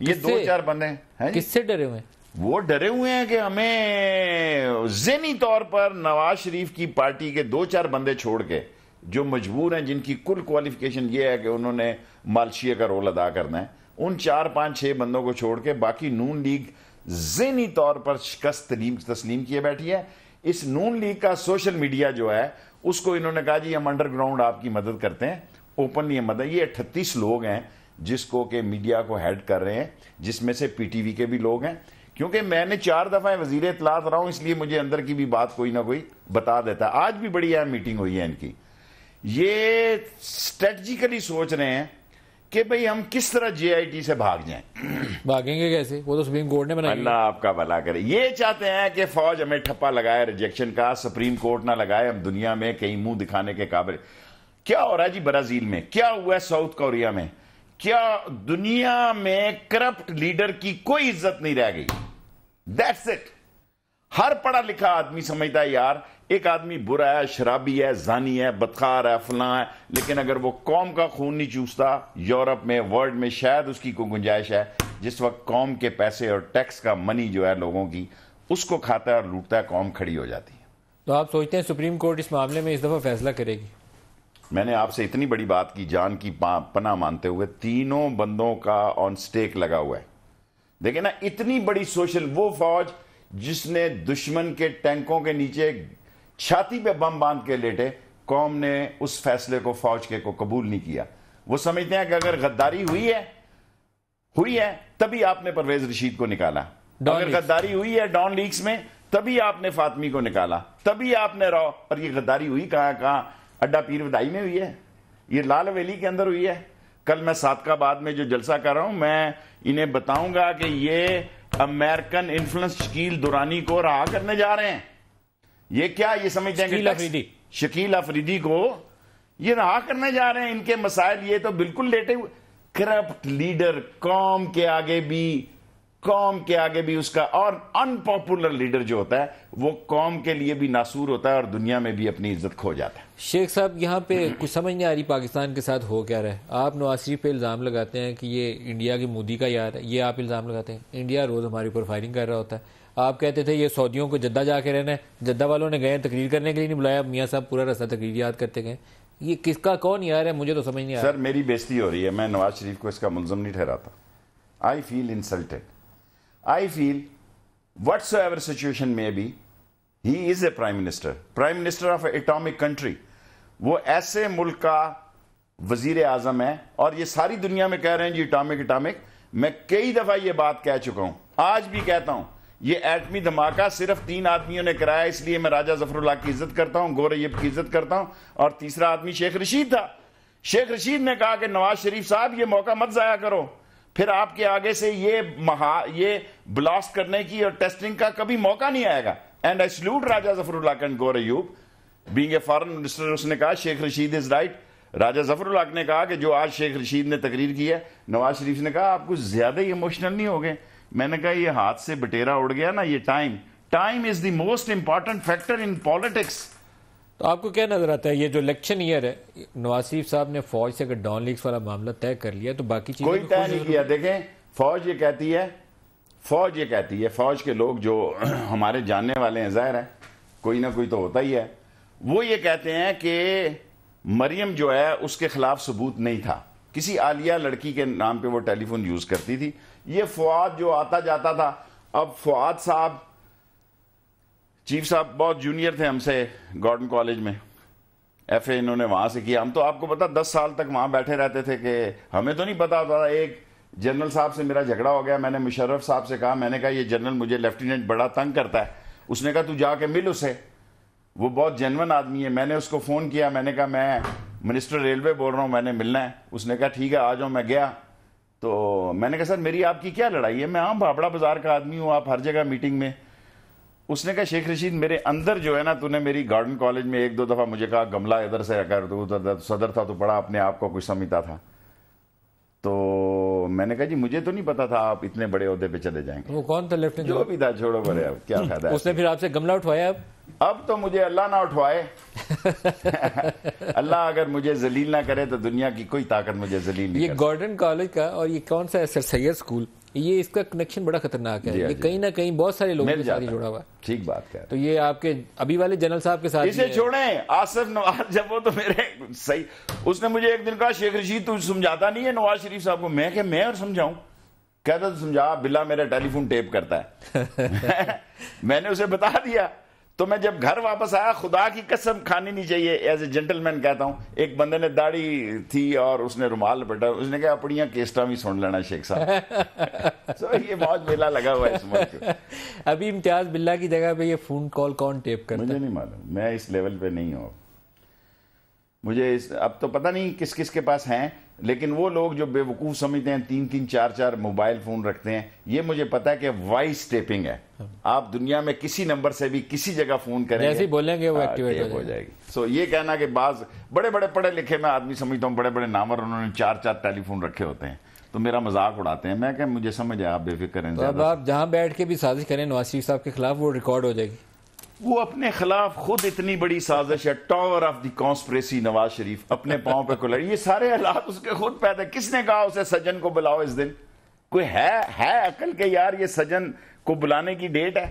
ये दो चार बंदे हैं किससे डरे हुए हैं वो डरे हुए हैं कि हमें जहनी तौर पर नवाज शरीफ की पार्टी के दो चार बंदे छोड़ के जो मजबूर हैं जिनकी कुल क्वालिफिकेशन ये है कि उन्होंने मालशिया का रोल अदा करना है उन चार पांच छह बंदों को छोड़ के बाकी नून लीग जहनी तौर पर शिकस्त तस्लीम किए बैठी है इस नून लीग का सोशल मीडिया जो है उसको इन्होंने कहा जी हम अंडरग्राउंड आपकी मदद करते हैं ओपनली मदद ये अट्ठतीस लोग हैं जिसको के मीडिया को हेड कर रहे हैं जिसमें से पीटीवी के भी लोग हैं क्योंकि मैंने चार दफ़ा वजीर इतलात रहा हूँ इसलिए मुझे अंदर की भी बात कोई ना कोई बता देता है आज भी बड़ी अहम मीटिंग हुई है इनकी ये स्ट्रेटजिकली सोच रहे हैं कि भाई हम किस तरह जीआईटी से भाग जाएं भागेंगे कैसे वो तो सुप्रीम कोर्ट ने बनाया अल्लाह आपका भला करे ये चाहते हैं कि फौज हमें ठप्पा लगाए रिजेक्शन का सुप्रीम कोर्ट ना लगाए हम दुनिया में कहीं मुंह दिखाने के काबिल क्या हो रहा है जी ब्राजील में क्या हुआ है साउथ कोरिया में क्या दुनिया में करप्ट लीडर की कोई इज्जत नहीं रह गई दैट्स इट हर पढ़ा लिखा आदमी समझता है यार एक आदमी बुरा है शराबी है जानी है बदखार है फला है लेकिन अगर वो कौम का खून नहीं चूसता यूरोप में वर्ल्ड में शायद उसकी कोई गुंजाइश है जिस वक्त कौम के पैसे और टैक्स का मनी जो है लोगों की उसको खाता है और लूटता है कौम खड़ी हो जाती है तो आप सोचते हैं सुप्रीम कोर्ट इस मामले में इस दफ़ा फैसला करेगी मैंने आपसे इतनी बड़ी बात की जान की पना मानते हुए तीनों बंदों का ऑन स्टेक लगा हुआ है देखिए ना इतनी बड़ी सोशल वो फौज जिसने दुश्मन के टैंकों के नीचे छाती पे बम बांध के लेटे कौम ने उस फैसले को फौज के को कबूल नहीं किया वो समझते हैं कि अगर गद्दारी हुई है हुई है तभी आपने परवेज रशीद को निकाला अगर गद्दारी हुई है डॉन लीग्स में तभी आपने फातमी को निकाला तभी आपने रॉ और ये गद्दारी हुई कहाँ कहाँ अड्डा पीर विदाई में हुई है ये लाल हवेली के अंदर हुई है कल मैं सादकाबाद में जो जलसा कर रहा हूं मैं इन्हें बताऊंगा कि ये अमेरिकन इन्फ्लुएंस शकील दुरानी को रहा करने जा रहे हैं ये क्या ये समझते हैं शकील अफरीदी को ये रहा करने जा रहे हैं इनके मसाइल ये तो बिल्कुल लेटे हुए करप्ट लीडर कौम के आगे भी कौम के आगे भी उसका और अनपॉपुलर लीडर जो होता है वो कौम के लिए भी नासूर होता है और दुनिया में भी अपनी इज्जत खो जाता है शेख साहब यहाँ पे कुछ समझ नहीं आ रही पाकिस्तान के साथ हो क्या रहा है आप नवाज शरीफ पे इल्ज़ाम लगाते हैं कि ये इंडिया के मोदी का यार है ये आप इल्ज़ाम लगाते हैं इंडिया रोज़ हमारे ऊपर फायरिंग कर रहा होता है आप कहते थे ये सऊदियों को जद्दा जाके रहना है जद्दा वालों ने गए तकरीर करने के लिए नहीं बुलाया मियाँ साहब पूरा रास्ता तकरीर याद करते गए ये किसका कौन यार है मुझे तो समझ नहीं आ सर मेरी बेजती हो रही है मैं नवाज शरीफ को इसका मुलजम नहीं ठहराता I feel insulted I feel whatsoever situation में be he is a prime minister prime minister of atomic country वो ऐसे मुल्क का वजीर आजम है और ये सारी दुनिया में कह रहे हैं जी इटामिक इटामिक मैं कई दफ़ा ये बात कह चुका हूं आज भी कहता हूं ये एटमी धमाका सिर्फ तीन आदमियों ने कराया इसलिए मैं राजा जफरुल्ला की इज्जत करता हूँ गौरैब की इज्जत करता हूँ और तीसरा आदमी शेख रशीद था शेख रशीद ने कहा कि नवाज शरीफ साहब ये मौका मत ज़ाया करो फिर आपके आगे से ये महा ये ब्लास्ट करने की और टेस्टिंग का कभी मौका नहीं आएगा and I salute Raja Zafarullah and Gohar Ayub being a foreign minister उसने कहा शेख रशीद इज राइट राजा जफरुल्ला ने कहा कि जो आज शेख रशीद ने तकरीर की है नवाज शरीफ ने कहा आप कुछ ज़्यादा ही इमोशनल नहीं हो गए मैंने कहा ये हाथ से बटेरा उड़ गया ना ये time time is the most important factor in politics तो आपको क्या नजर आता है ये जो इलेक्शन ईयर है नवाज साहब ने फौज से अगर डॉन लीग वाला मामला तय कर लिया तो बाकी चीज कोई तो तय नहीं किया देखें फौज ये कहती है फौज ये कहती है फौज के लोग जो (clears throat) हमारे जानने वाले हैं जाहिर है कोई ना कोई तो होता ही है वो ये कहते हैं कि मरियम जो है उसके खिलाफ सबूत नहीं था किसी आलिया लड़की के नाम पे वो टेलीफोन यूज करती थी ये फवाद जो आता जाता था अब फवाद साहब चीफ साहब बहुत जूनियर थे हमसे गॉर्डन कॉलेज में एफ इन्होंने वहां से किया हम तो आपको पता दस साल तक वहां बैठे रहते थे कि हमें तो नहीं पता होता था एक जनरल साहब से मेरा झगड़ा हो गया मैंने मुशर्रफ साहब से कहा मैंने कहा ये जनरल मुझे लेफ्टिनेंट बड़ा तंग करता है उसने कहा तू जाके मिल उसे वो बहुत जेनवन आदमी है मैंने उसको फ़ोन किया मैंने कहा मैं मिनिस्टर रेलवे बोल रहा हूँ मैंने मिलना है उसने कहा ठीक है आ जाओ मैं गया तो मैंने कहा सर मेरी आपकी क्या लड़ाई है मैं आम भाबड़ा बाजार का आदमी हूँ आप हर जगह मीटिंग में उसने कहा शेख रशीद मेरे अंदर जो है ना तूने मेरी गार्डन कॉलेज में एक दो दफ़ा मुझे कहा गमला इधर से कर दो उधर सदर था तो बड़ा अपने आप को कुछ समझता था तो मैंने कहा जी मुझे तो नहीं पता था आप इतने बड़े अहदे पे चले जाएंगे वो कौन था लेफ्टिनेंट जो भी था छोड़ो बड़े अब क्या हम्म। फायदा उसने फिर आपसे गमला उठवाया अब अब तो मुझे अल्लाह ना उठवाए (laughs) अल्लाह अगर मुझे जलील ना करे तो दुनिया की कोई ताकत मुझे जलील नहीं ये गोल्डन कॉलेज का और ये कौन सा है सर सैयद स्कूल ये इसका कनेक्शन बड़ा खतरनाक है कहीं ना कहीं बहुत सारे लोगों के साथ ही जुड़ा हुआ है ठीक बात कह तो ये आपके अभी वाले जनरल साहब के साथ इसे छोड़े आसिफ नवाज जब वो तो मेरे सही उसने मुझे एक दिन कहा शेख रशीद तू समझाता नहीं है नवाज शरीफ साहब को मैं क्या मैं और समझाऊ कहता तो समझा बिल्ला मेरा टेलीफोन टेप करता है (laughs) (laughs) मैंने उसे बता दिया तो मैं जब घर वापस आया खुदा की कसम खानी नहीं चाहिए एज ए जेंटलमैन कहता हूँ एक बंदे ने दाढ़ी थी और उसने रुमाल बैठा उसने कहा अपनिया केस्टा भी सुन लेना शेख साहब सो (laughs) ये बहुत मेला लगा हुआ है इस अभी इम्तियाज बिल्ला की जगह पे ये फोन कॉल कौन टेप कर मुझे नहीं मालूम मैं इस लेवल पे नहीं हूँ मुझे इस अब तो पता नहीं किस किस के पास हैं लेकिन वो लोग जो बेवकूफ़ समझते हैं तीन तीन चार चार मोबाइल फ़ोन रखते हैं ये मुझे पता है कि वॉइस टेपिंग है आप दुनिया में किसी नंबर से भी किसी जगह फ़ोन ऐसे ही बोलेंगे वो एक्टिवेट हाँ, हो जाएगी, सो ये कहना कि बाज बड़े बड़े पढ़े लिखे मैं आदमी समझता हूँ बड़े बड़े नामर उन्होंने चार चार टेलीफोन रखे होते हैं तो मेरा मजाक उड़ाते हैं मैं क्या मुझे समझ है आप बेफिक्र हैं तो अब आप जहाँ बैठ के भी साजिश करें नवाज शरीफ साहब के खिलाफ वो रिकॉर्ड हो जाएगी वो अपने खिलाफ खुद इतनी बड़ी साजिश है tower of the conspiracy Nawaz Sharif अपने पाँव पे को ये सारे हालात उसके खुद पैदा किसने कहा उसे सजन को बुलाओ इस दिन कोई है है अकल के यार ये सजन को बुलाने की डेट है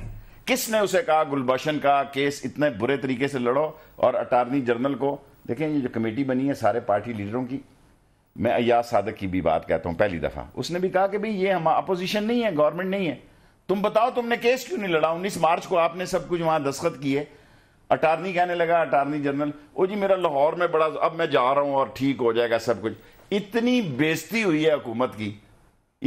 किसने उसे कहा गुलबशन का केस इतने बुरे तरीके से लड़ो और अटारनी जनरल को देखें ये जो कमेटी बनी है सारे पार्टी लीडरों की मैं अयाज सादक की भी बात कहता हूँ पहली दफ़ा उसने भी कहा कि भाई ये हम अपोजिशन नहीं है गवर्नमेंट नहीं है तुम बताओ तुमने केस क्यों नहीं लड़ा उन्नीस मार्च को आपने सब कुछ वहां दस्खत किए अटारनी कहने लगा अटारनी जनरल ओ जी मेरा लाहौर में बड़ा अब मैं जा रहा हूं और ठीक हो जाएगा सब कुछ इतनी बेजती हुई है हुकूमत की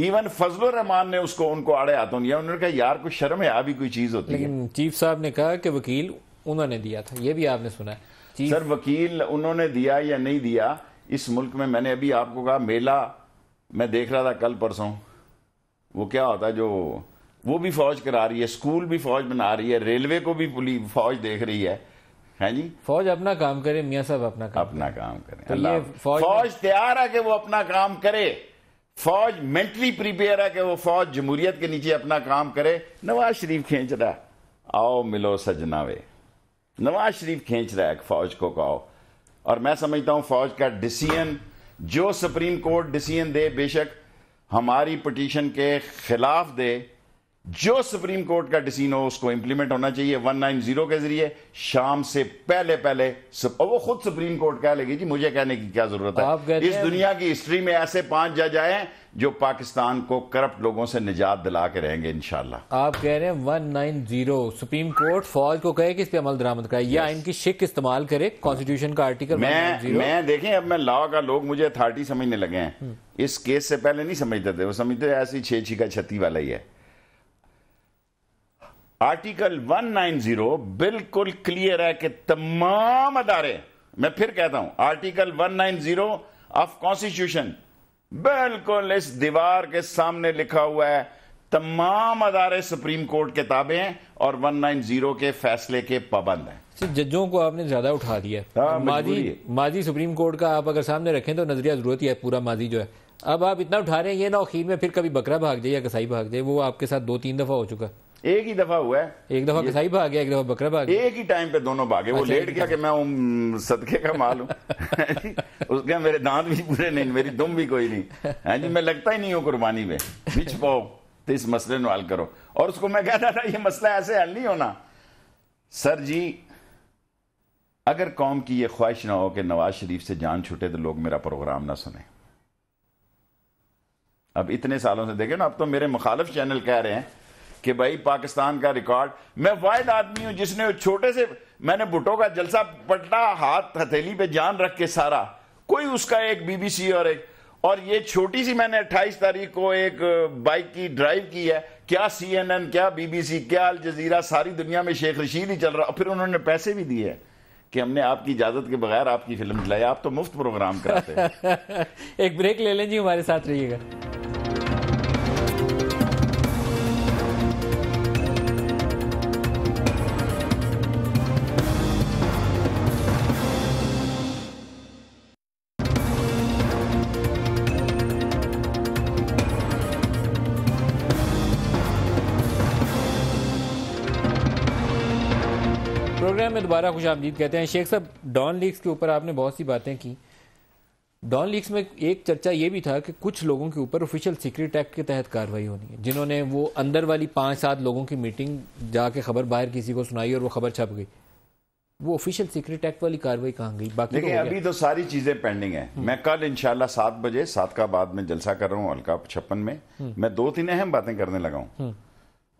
इवन फजल रहमान ने उसको उनको आड़े हाथों लिया उन्होंने कहा यार कुछ शर्म है अभी कोई चीज होती है चीफ साहब ने कहा कि वकील उन्होंने दिया था ये भी आपने सुना है सर वकील उन्होंने दिया या नहीं दिया इस मुल्क में मैंने अभी आपको कहा मेला मैं देख रहा था कल परसों वो क्या होता जो वो भी फौज करा रही है स्कूल भी फौज बना रही है रेलवे को भी पुलिस फौज देख रही है है जी फौज अपना काम करे मियाँ साहब अपना काम अपना काम करे तो ये फौज, फौज तैयार है कि वो अपना काम करे फौज मेंटली प्रिपेयर है कि वो फौज जमहूरियत के नीचे अपना काम करे नवाज शरीफ खींच रहा है आओ मिलो सजना वे नवाज शरीफ खींच रहा है फौज को कहो और मैं समझता हूं फौज का डिसीजन जो सुप्रीम कोर्ट डिसीजन दे बेशक हमारी पटिशन के खिलाफ दे जो सुप्रीम कोर्ट का डिसीजन हो उसको इंप्लीमेंट होना चाहिए 190 के जरिए शाम से पहले पहले सप... वो खुद सुप्रीम कोर्ट कह लेगी जी मुझे कहने की क्या जरूरत है इस दुनिया की हिस्ट्री में ऐसे पांच जज आए जो पाकिस्तान को करप्ट लोगों से निजात दिला के रहेंगे इनशाला आप कह रहे हैं one nine zero supreme court फौज को कहे कि इस पर अमल दरामद कराए या इनकी शिक इस्तेमाल करे कॉन्स्टिट्यूशन का आर्टिकल मैं मैं देखें अब मैं लॉ का लोग मुझे अथॉरिटी समझने लगे हैं हम्म। इस केस से पहले नहीं समझते थे वो समझते ऐसी छे का छत्ती वाला ही है आर्टिकल 190 बिल्कुल क्लियर है कि तमाम अदारे मैं फिर कहता हूं आर्टिकल 190 ऑफ कॉन्स्टिट्यूशन बिल्कुल इस दीवार के सामने लिखा हुआ है तमाम अदारे सुप्रीम कोर्ट के ताबे हैं और 190 के फैसले के पाबंद हैं जजों को आपने ज्यादा उठा दिया हाँ, माजी माजी सुप्रीम कोर्ट का आप अगर सामने रखें तो नजरिया जरूरत ही है पूरा माजी जो है अब आप इतना उठा रहे हैं ये ना अखीर में फिर कभी बकरा भाग जाए या कसाई भाग जाए वो आपके साथ दो तीन दफा हो चुका है एक ही दफा हुआ है एक दफा कसाई भाग गया एक दफा बकरा भाग गया एक ही टाइम पे दोनों भागे वो अच्छा, लेट गया कि मैं सदके का माल हूँ (laughs) उसके मेरे दांत भी पूरे नहीं मेरी दुम भी कोई नहीं है हाँ जी मैं लगता ही नहीं हूँ कुर्बानी में बिछ पाओ तो इस मसले को हल करो और उसको मैं कहता था ये मसला ऐसे हल नहीं होना सर जी अगर कौम की ये ख्वाहिश ना हो कि नवाज शरीफ से जान छुटे तो लोग मेरा प्रोग्राम ना सुने अब इतने सालों से देखे ना अब तो मेरे मुखालफ चैनल कह रहे हैं कि भाई पाकिस्तान का रिकॉर्ड मैं वाइड आदमी हूं जिसने छोटे से मैंने भुटो का जलसा पटना हाथ हथेली पे जान रख के सारा कोई उसका एक बीबीसी और एक और ये छोटी सी मैंने 28 तारीख को एक बाइक की ड्राइव की है क्या सीएनएन क्या बीबीसी क्या अल जजीरा सारी दुनिया में शेख रशीद ही चल रहा फिर उन्होंने पैसे भी दिए कि हमने आपकी इजाजत के बगैर आपकी फिल्म चलाई आप तो मुफ्त प्रोग्राम कराते हैं (laughs) एक ब्रेक ले लें जी हमारे साथ रहिएगा दोबारा खुश आमदीद कहते हैं शेख साहब डॉन लीक्स के ऊपर आपने बहुत सी बातें की डॉन लीक्स में एक चर्चा ये भी था कि कुछ लोगों के ऊपर ऑफिशियल सीक्रेट एक्ट के तहत कार्रवाई होनी है जिन्होंने वो अंदर वाली पाँच सात लोगों की मीटिंग जाके खबर बाहर किसी को सुनाई और वो खबर छप गई वो ऑफिशियल सीक्रेट एक्ट वाली कार्रवाई कहाँ गई बाकी देखिए तो अभी तो सारी चीजें पेंडिंग है हम्म। मैं कल इनशाला सात बजे सात का बाद में जलसा कर रहा हूँ अलका छप्पन में हम्म। मैं दो तीन अहम बातें करने लगा हूँ हम्म।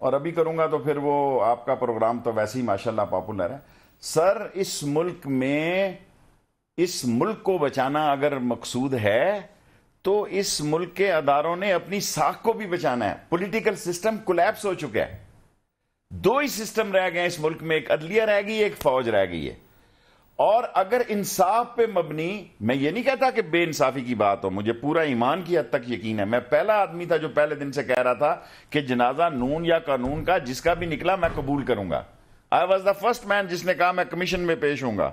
और अभी करूंगा तो फिर वो आपका प्रोग्राम तो वैसे ही माशाल्लाह पॉपुलर है सर इस मुल्क में इस मुल्क को बचाना अगर मकसूद है तो इस मुल्क के अदारों ने अपनी साख को भी बचाना है पॉलिटिकल सिस्टम कोलैप्स हो चुका है दो ही सिस्टम रह गए इस मुल्क में एक अदलिया रह गई एक फौज रह गई है और अगर इंसाफ पे मबनी मैं ये नहीं कहता कि बे इंसाफी की बात हो मुझे पूरा ईमान की हद तक यकीन है मैं पहला आदमी था जो पहले दिन से कह रहा था कि जनाजा नून या कानून का जिसका भी निकला मैं कबूल करूंगा I was the first man जिसने कहा मैं कमीशन में पेश हूंगा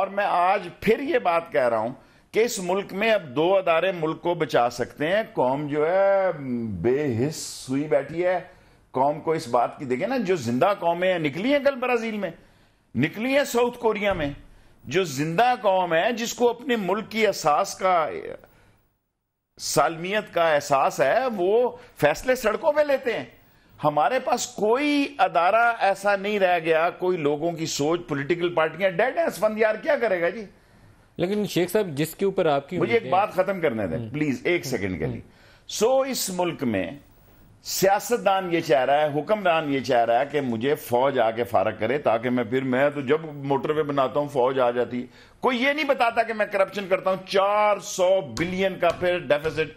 और मैं आज फिर ये बात कह रहा हूं कि इस मुल्क में अब दो अदारे मुल्क को बचा सकते हैं कौम जो है बेहिस सुई बैठी है कौम को इस बात की देखे ना जो जिंदा कौमें निकली हैं कल ब्राजील में निकली है साउथ कोरिया में जो जिंदा कौम है जिसको अपने मुल्क की एहसास का सालमियत का एहसास है वो फैसले सड़कों पे लेते हैं हमारे पास कोई अदारा ऐसा नहीं रह गया कोई लोगों की सोच पॉलिटिकल पार्टियां डेड है यार क्या करेगा जी लेकिन शेख साहब जिसके ऊपर आपकी मुझे एक बात खत्म करने दें प्लीज हम्म। एक सेकंड के हम्म। लिए सो इस मुल्क में सियासतदान ये चाह रहा है हुक्मरान ये चाह रहा है कि मुझे फौज आके फारक करे ताकि मैं फिर मैं तो जब मोटरवे बनाता हूं फौज आ जाती कोई ये नहीं बताता कि मैं करप्शन करता हूं 400 बिलियन का फिर डेफिसिट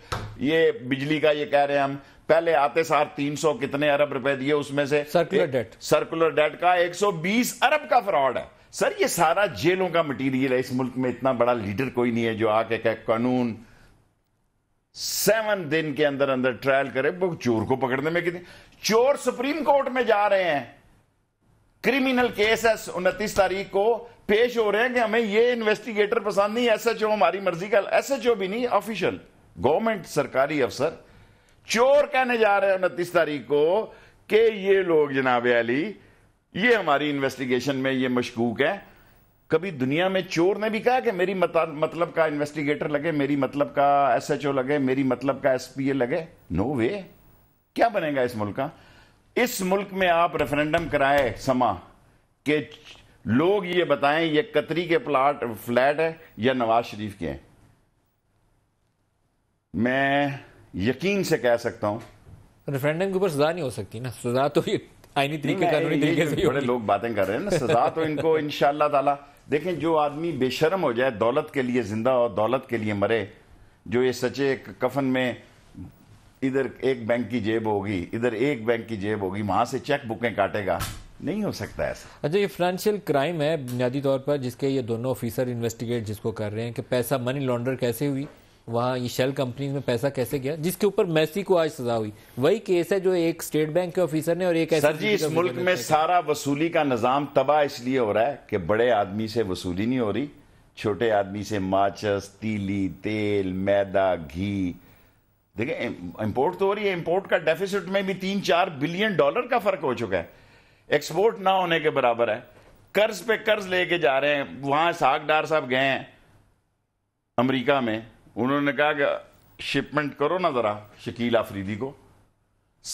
ये बिजली का ये कह रहे हैं हम पहले आते सार 300 कितने अरब रुपए दिए उसमें से सर्कुलर डेट सर्कुलर डेट का 120 अरब का फ्रॉड है सर ये सारा जेलों का मटेरियल है इस मुल्क में इतना बड़ा लीडर कोई नहीं है जो आके कह कानून सेवन दिन के अंदर अंदर ट्रायल करे वो चोर को पकड़ने में कितने चोर सुप्रीम कोर्ट में जा रहे हैं क्रिमिनल केस है उनतीस तारीख को पेश हो रहे हैं कि हमें ये इन्वेस्टिगेटर पसंद नहीं एसएचओ हमारी मर्जी का एसएचओ भी नहीं ऑफिशियल गवर्नमेंट सरकारी अफसर चोर कहने जा रहे हैं उनतीस तारीख को कि ये लोग जनाब अली ये हमारी इन्वेस्टिगेशन में ये मशकूक है कभी दुनिया में चोर ने भी कहा कि मेरी मतलब का इन्वेस्टिगेटर लगे मेरी मतलब का एसएचओ लगे मेरी मतलब का एसपीए लगे नो no वे क्या बनेगा इस मुल्क का इस मुल्क में आप रेफरेंडम कराए समा के लोग ये बताएं ये कतरी के प्लाट फ्लैट है या नवाज शरीफ के हैं मैं यकीन से कह सकता हूं रेफरेंडम के ऊपर सजा नहीं हो सकती ना सजा तो ये आईनी तरीके कानूनी तरीके से बड़े लोग बातें कर रहे हैं ना सजा तो इनको (laughs) इन ताला देखें जो आदमी बेशरम हो जाए दौलत के लिए जिंदा और दौलत के लिए मरे जो ये सचे कफन में इधर एक बैंक की जेब होगी इधर एक बैंक की जेब होगी वहां से चेक बुकें काटेगा नहीं हो सकता ऐसा अच्छा ये फाइनेंशियल क्राइम है बुनियादी तौर पर जिसके ये दोनों ऑफिसर इन्वेस्टिगेट जिसको कर रहे हैं कि पैसा मनी लॉन्डर कैसे हुई वहाँ ये शेल कंपनीज में पैसा कैसे गया जिसके ऊपर मैसी को आज सजा हुई वही केस है जो एक स्टेट बैंक के ऑफिसर ने और एक सर जी इस मुल्क में सारा वसूली का निज़ाम तबाह इसलिए हो रहा है कि बड़े आदमी से वसूली नहीं हो रही छोटे आदमी से माचस तीली तेल मैदा घी देखिए इम्पोर्ट तो हो रही है इम्पोर्ट का डेफिसिट में भी तीन चार बिलियन डॉलर का फर्क हो चुका है एक्सपोर्ट ना होने के बराबर है कर्ज पे कर्ज लेके जा रहे हैं वहां साग डार साहब गए हैं अमरीका में उन्होंने कहा कि शिपमेंट करो ना जरा शकील आफरीदी को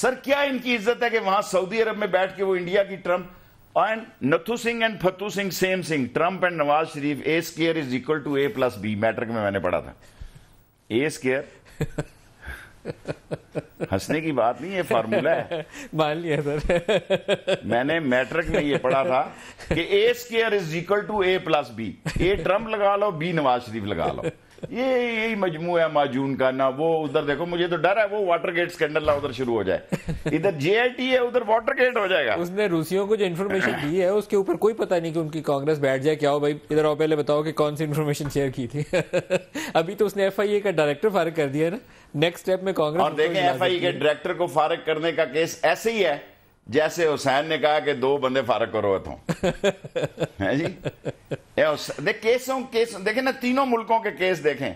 सर क्या इनकी इज्जत है कि वहां सऊदी अरब में बैठ के वो इंडिया की Trump and Nathu Singh and Fatu Singh same Singh Trump and Nawaz Sharif a square is equal to a plus b matric में मैंने पढ़ा था ए स्केयर हंसने की बात नहीं है फार्मूला है मान लिया सर मैंने मैट्रिक में ये पढ़ा था कि a square is equal to a plus b a Trump लगा लो बी नवाज शरीफ लगा लो ये यही मजमू है माजून का ना वो उधर देखो मुझे तो डर है वो वाटर गेट स्कैंडल ना उधर शुरू हो जाए (laughs) इधर जेआईटी है उधर वाटर गेट हो जाएगा उसने रूसियों को जो इन्फॉर्मेशन दी है उसके ऊपर कोई पता नहीं कि उनकी कांग्रेस बैठ जाए क्या हो भाई इधर आओ पहले बताओ कि कौन सी इन्फॉर्मेशन शेयर की थी (laughs) अभी तो उसने एफ का डायरेक्टर फारग कर दिया ना नेक्स्ट स्टेप में कांग्रेस और देखें एफ के डायरेक्टर को फारग करने का केस ऐसे ही है जैसे हुसैन ने कहा कि दो बंदे फारक करो इतों (laughs) है जी देख केसों केस देखें ना तीनों मुल्कों के केस देखें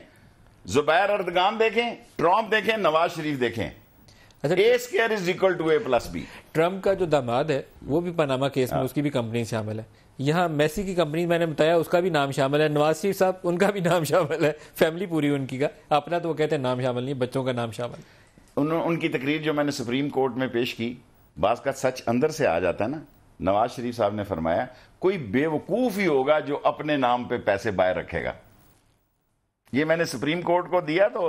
जुबैर अर्दगान देखें ट्रंप देखें नवाज शरीफ देखें अच्छा, ट्रम्प का जो दामाद है वो भी पनामा केस में हाँ। उसकी भी कंपनी शामिल है यहाँ मेसी की कंपनी मैंने बताया उसका भी नाम शामिल है नवाज शरीफ साहब उनका भी नाम शामिल है फैमिली पूरी उनकी का अपना तो वो कहते हैं नाम शामिल नहीं बच्चों का नाम शामिल उन, उनकी तकरीर जो मैंने सुप्रीम कोर्ट में पेश की बास का सच अंदर से आ जाता है ना नवाज शरीफ साहब ने फरमाया कोई बेवकूफ ही होगा जो अपने नाम पे पैसे बाय रखेगा ये मैंने सुप्रीम कोर्ट को दिया तो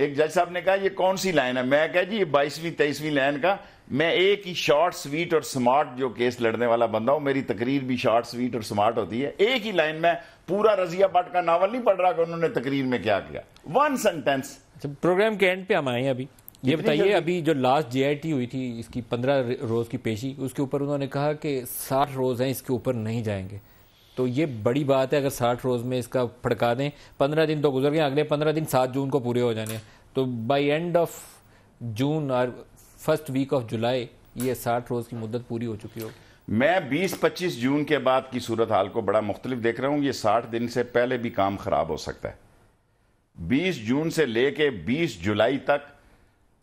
एक जज साहब ने कहा ये कौन सी लाइन है मैं कह जी ये बाईसवीं तेईसवीं लाइन का मैं एक ही शॉर्ट स्वीट और स्मार्ट जो केस लड़ने वाला बंदा हूं मेरी तकरीर भी शॉर्ट स्वीट और स्मार्ट होती है एक ही लाइन में पूरा रजिया पाट का नावल नहीं पढ़ रहा कि उन्होंने तकरीर में क्या किया वन सेंटेंस प्रोग्राम के एंड पे हम आए अभी ये बताइए अभी जो लास्ट जेआईटी हुई थी इसकी पंद्रह रोज की पेशी उसके ऊपर उन्होंने कहा कि साठ रोज हैं इसके ऊपर नहीं जाएंगे तो ये बड़ी बात है अगर साठ रोज में इसका फड़का दें पंद्रह दिन तो गुजर गए अगले पंद्रह दिन सात जून को पूरे हो जाने तो बाई एंड ऑफ जून और फर्स्ट वीक ऑफ जुलाई ये साठ रोज की मुद्दत पूरी हो चुकी होगी मैं 20-25 जून के बाद की सूरत हाल को बड़ा मुख्तलिफ देख रहा हूँ ये 60 दिन से पहले भी काम ख़राब हो सकता है 20 जून से लेके 20 जुलाई तक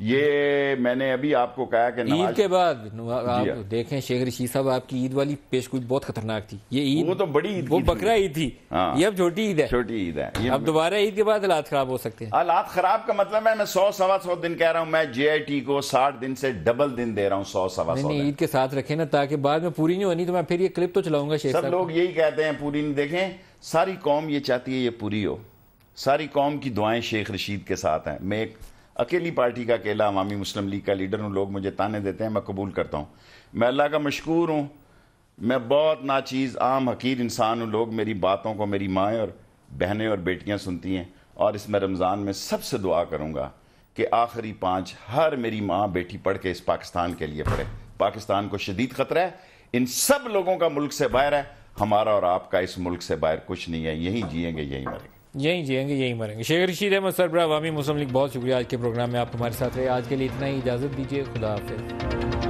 ये मैंने अभी आपको कहा कि ईद के बाद आप हाँ। देखें शेख रशीद साहब आपकी ईद वाली कोई बहुत खतरनाक थी ये ईद वो तो बड़ी ईद वो बकरा ईद थी हाँ, ये अब छोटी ईद है छोटी ईद है अब दोबारा ईद के बाद हालात खराब हो सकते हैं हालात खराब का मतलब है मैं सौ सवा सौ दिन कह रहा हूँ मैं जे आई टी को साठ दिन से डबल दिन दे रहा हूँ सौ सवा सौ ईद के साथ रखे ना ताकि बाद में पूरी नहीं होनी तो मैं फिर ये क्लिप तो चलाऊंगा शेख सब लोग यही कहते हैं पूरी नहीं देखें सारी कौम ये चाहती है ये पूरी हो सारी कौम की दुआएं शेख रशीद के साथ हैं मैं अकेली पार्टी का अकेला अवामी मुस्लिम लीग का लीडर हूँ लोग मुझे ताने देते हैं मैं कबूल करता हूँ मैं अल्लाह का मशहूर हूँ मैं बहुत नाचीज़ आम हकीर इंसान हूँ लोग मेरी बातों को मेरी माएँ और बहनें और बेटियाँ सुनती हैं और इसमें रमज़ान में सबसे दुआ करूँगा कि आखिरी पाँच हर मेरी माँ बेटी पढ़ के इस पाकिस्तान के लिए पढ़े पाकिस्तान को शदीद ख़तरा है इन सब लोगों का मुल्क से बाहर है हमारा और आपका इस मुल्क से बाहर कुछ नहीं है यहीं जियेंगे यहीं मरेंगे यहीं जिएंगे यहीं मरेंगे शेख रशीद अहमद सरबरा वामी मुस्लिम लीग बहुत शुक्रिया आज के प्रोग्राम में आप हमारे साथ रहे आज के लिए इतना ही इजाज़त दीजिए खुदा हाफिज़